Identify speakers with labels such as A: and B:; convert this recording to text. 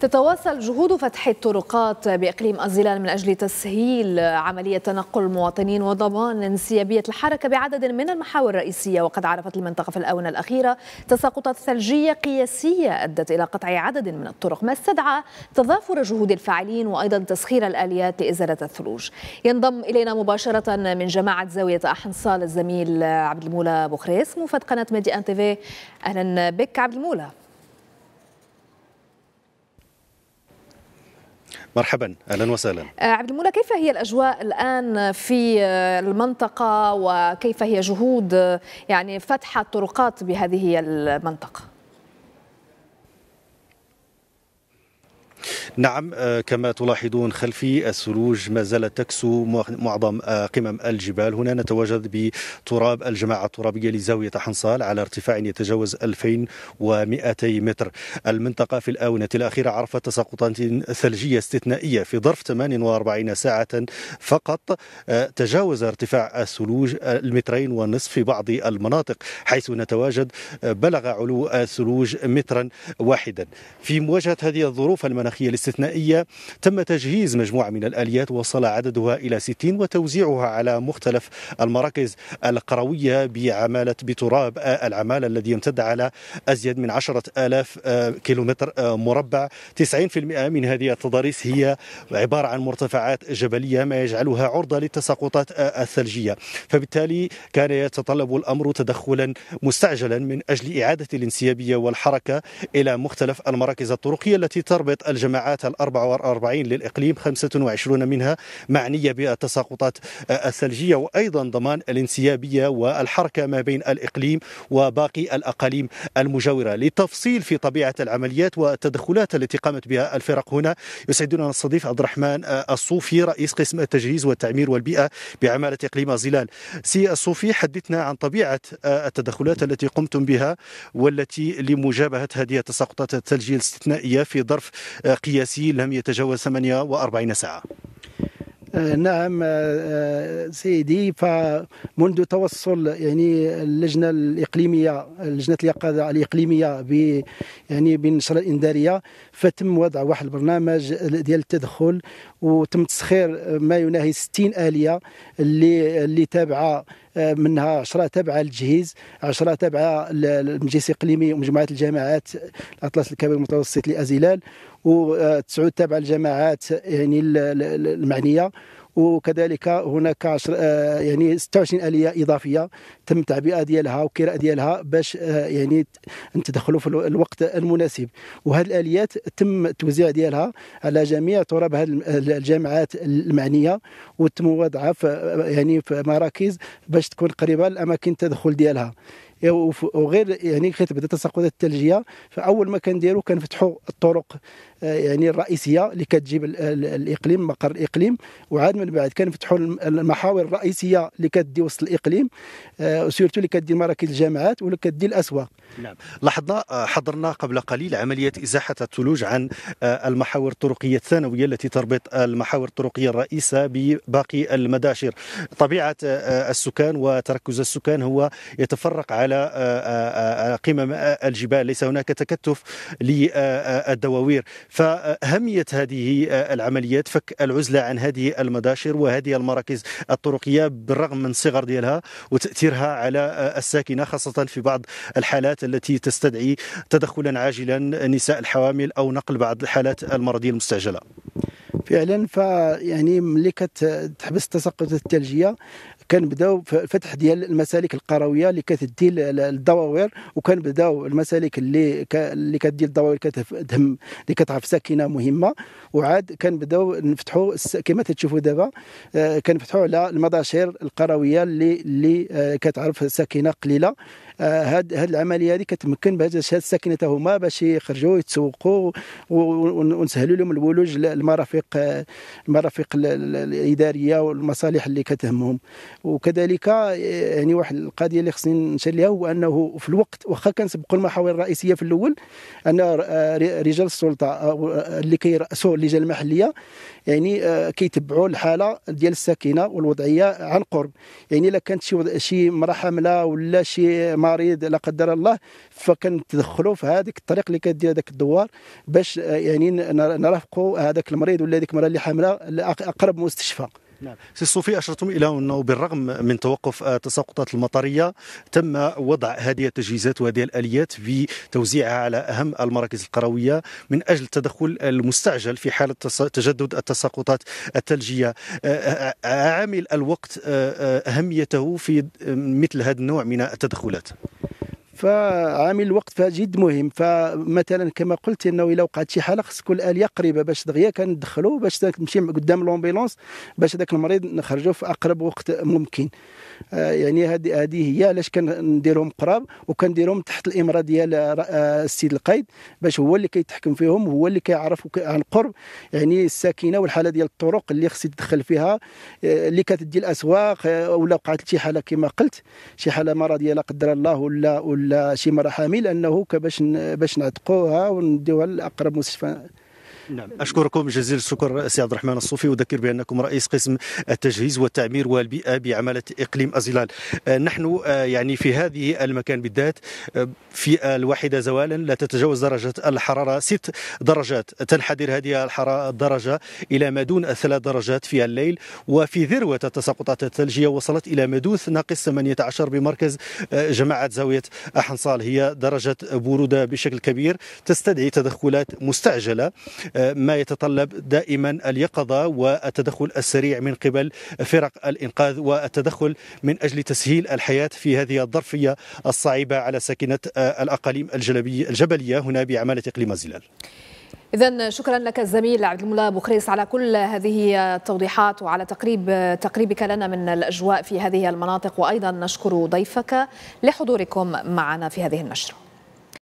A: تتواصل جهود فتح الطرقات بإقليم الظلال من أجل تسهيل عملية تنقل المواطنين وضمان انسيابية الحركة بعدد من المحاور الرئيسية وقد عرفت المنطقة في الآونة الأخيرة تساقطات ثلجية قياسية أدت إلى قطع عدد من الطرق ما استدعى تضافر جهود الفاعلين وأيضا تسخير الآليات لإزالة الثلوج ينضم إلينا مباشرة من جماعة زاوية أحنصال الزميل عبد المولى بخريس مفد قناة ميدي أن تيفي أهلا بك عبد المولى
B: مرحبا اهلا وسهلا
A: آه، عبد المولى كيف هي الاجواء الان في آه، المنطقه وكيف هي جهود آه، يعني فتح الطرقات بهذه المنطقه
B: نعم آه، كما تلاحظون خلفي الثلوج ما زالت تكسو معظم آه، قمم الجبال هنا نتواجد بتراب الجماعة الترابية لزاوية حنصال على ارتفاع يتجاوز 2200 متر المنطقة في الآونة الأخيرة عرفت تساقطات ثلجية استثنائية في ظرف 48 ساعة فقط آه، تجاوز ارتفاع الثلوج المترين ونصف في بعض المناطق حيث نتواجد بلغ علو الثلوج مترا واحدا في مواجهة هذه الظروف المناخية الاستثنائية تم تجهيز مجموعة من الآليات وصل عددها إلى 60 وتوزيعها على مختلف المراكز القروية بعمالة بتراب آه، العمالة الذي يمتد على أزيد من 10 آلاف آه، كيلومتر آه، مربع 90% من هذه التضاريس هي عبارة عن مرتفعات جبلية ما يجعلها عرضة للتساقطات الثلجية فبالتالي كان يتطلب الأمر تدخلا مستعجلا من أجل إعادة الانسيابية والحركة إلى مختلف المراكز الطرقية التي تربط الجماعة الجماعات ال 44 للإقليم 25 منها معنية بالتساقطات الثلجية وأيضا ضمان الانسيابية والحركة ما بين الإقليم وباقي الأقاليم المجاورة للتفصيل في طبيعة العمليات والتدخلات التي قامت بها الفرق هنا يسعدنا نستضيف عبد الرحمن الصوفي رئيس قسم التجهيز والتعمير والبيئة بعمالة إقليم زلال سي الصوفي حدثنا عن طبيعة التدخلات التي قمتم بها والتي لمجابهة هذه التساقطات الثلجية الاستثنائية في ظرف قيام القياسي لم يتجاوز 48 ساعة
C: آه، نعم آه، آه، سيدي فمنذ توصل يعني اللجنه الاقليميه لجنه اليقظه الاقليميه ب يعني بالنشره الانذاريه فتم وضع واحد البرنامج ديال التدخل وتم تسخير ما يناهي 60 اليه اللي اللي تابعه منها 10 تابعه للتجهيز 10 تابعه للمجلس الاقليمي ومجموعه الجامعات الاطلس الكبير المتوسط لازلال وتسعود آه، تابعه للجامعات يعني المعنيه وكذلك هناك عشر آه، يعني 26 اليه اضافيه تم التعبئه ديالها وكراء ديالها باش آه، يعني تدخلوا في الوقت المناسب وهذه الاليات تم التوزيع ديالها على جميع تراب هذه الجامعات المعنيه وتم وضعها في آه، يعني في مراكز باش تكون قريبه لاماكن التدخل ديالها إيه، وغير يعني كي تبدا التساقطات الثلجيه فاول ما كنديروا كنفتحوا الطرق آه، يعني الرئيسيه اللي كتجيب الاقليم مقر الاقليم وعاد من بعد كنفتحوا المحاور الرئيسيه اللي كدي وسط الاقليم آه، سيرتو اللي كدي مراكز الجامعات ولا كدي الاسواق
B: نعم لاحظنا آه، حضرنا قبل قليل عمليه ازاحه الثلوج عن المحاور الطرقيه الثانويه التي تربط المحاور الطرقيه الرئيسه بباقي المداشر طبيعه السكان وتركز السكان هو يتفرق على قمم الجبال ليس هناك تكتف للدواوير فأهمية هذه آه، العمليات فك العزلة عن هذه المداشر وهذه المراكز الطرقية بالرغم من صغر ديالها وتأثيرها على آه، الساكنة خاصة في بعض الحالات التي تستدعي تدخلا عاجلا نساء الحوامل أو نقل بعض الحالات المرضية المستعجلة
C: فعلا فيعني ملي كتحبس التساقطات الثلجيه كنبداو فتح ديال المسالك القرويه اللي كتدي الدواوير وكنبداو المسالك اللي ك... اللي كدي الدواوير كتهم اللي كتعرف ساكنه مهمه وعاد كنبداو نفتحوا كما تشوفوا دابا آه، كنفتحوا على المضاشير القرويه اللي اللي آه، كتعرف ساكنه قليله آه، هاد هاد العمليه هذه كتمكن باش هاد هما باش يخرجوا يتسوقوا ونسهلوا لهم الولوج للمرافق المرافق آه، الاداريه والمصالح اللي كتهمهم وكذلك يعني واحد القضيه اللي خصني نشير لها هو انه في الوقت واخا كنسبقوا المحاور الرئيسيه في الاول ان رجال السلطه اللي كيراسوا اللجان المحليه يعني كيتبعوا الحاله ديال الساكنه والوضعيه عن قرب يعني الا كانت شي شي مره حامله ولا شي مريض لا قدر الله فكنتدخلوا في هذيك الطريق اللي كدير هذاك الدوار باش آه، يعني
B: نرافقوا هذاك المريض ولا
C: هذيك المراه اللي حامله لاقرب مستشفى نعم
B: سي صوفي اشرتم الى انه بالرغم من توقف التساقطات آه، المطريه تم وضع هذه التجهيزات وهذه الاليات في توزيعها على اهم المراكز القرويه من اجل التدخل المستعجل في حاله تجدد التساقطات الثلجيه آه، آه، عامل الوقت اهميته في مثل هذا النوع من التدخلات
C: فعامل الوقت فجد مهم فمثلا كما قلت انه الا وقعت شي حاله خص كل اليه قريبه باش دغيا كندخلو باش تمشي قدام لومبيلونس باش هذاك المريض نخرجوه في اقرب وقت ممكن آه، يعني هذه هذه هي علاش كنديرهم قراب وكنديرهم تحت الامره ديال آه، السيد القايد باش هو اللي كيتحكم فيهم هو اللي كيعرف عن قرب يعني الساكنه والحاله ديال الطرق اللي خص يتدخل فيها آه، اللي كتدي الاسواق ولا وقعت شي حاله كما قلت شي حاله مرضيه لا قدر الله ولا ولا ولا شي مراحمي لانه كباش باش باش نعتقوها ونديوها لاقرب مستشفى
B: نعم اشكركم جزيل الشكر سي عبد الرحمن الصوفي وذكر بانكم رئيس قسم التجهيز والتعمير والبيئه بعمله اقليم ازلال آه، نحن آه، يعني في هذه المكان بالذات آه، في الواحده زوالا لا تتجاوز درجه الحراره ست درجات تنحدر هذه الحراره الدرجه الى ما دون ثلاث درجات في الليل وفي ذروه التساقطات الثلجيه وصلت الى مدوث ناقص 18 بمركز جماعه زاويه احنصال هي درجه بروده بشكل كبير تستدعي تدخلات مستعجله آه، ما يتطلب دائما اليقظه والتدخل السريع من قبل فرق الانقاذ والتدخل من اجل تسهيل الحياه في هذه الظرفيه الصعبه على ساكنه آه، الاقاليم الجبليه هنا بعماله اقليم الزلال.
A: إذا شكرا لك الزميل عبد الملا بوخريس على كل هذه التوضيحات وعلى تقريب تقريبك لنا من الأجواء في هذه المناطق وأيضا نشكر ضيفك لحضوركم معنا في هذه النشرة.